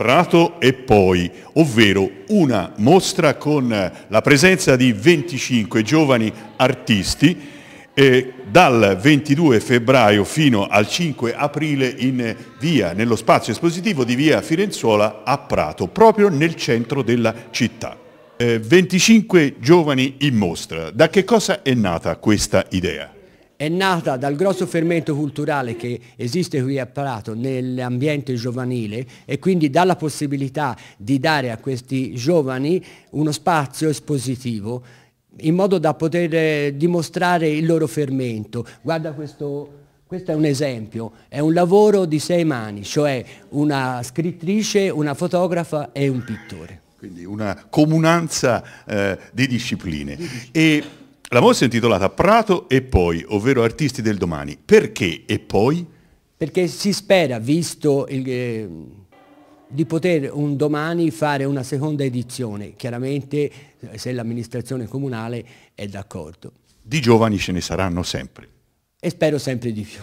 Prato e poi, ovvero una mostra con la presenza di 25 giovani artisti eh, dal 22 febbraio fino al 5 aprile in via, nello spazio espositivo di via Firenzuola a Prato, proprio nel centro della città. Eh, 25 giovani in mostra, da che cosa è nata questa idea? è nata dal grosso fermento culturale che esiste qui a Prato nell'ambiente giovanile e quindi dalla possibilità di dare a questi giovani uno spazio espositivo in modo da poter eh, dimostrare il loro fermento. Guarda questo, questo è un esempio, è un lavoro di sei mani, cioè una scrittrice, una fotografa e un pittore. Quindi una comunanza eh, di discipline. Di discipline. E la mostra è intitolata Prato e poi, ovvero Artisti del domani. Perché e poi? Perché si spera, visto il, eh, di poter un domani fare una seconda edizione, chiaramente eh, se l'amministrazione comunale è d'accordo. Di giovani ce ne saranno sempre. E spero sempre di più.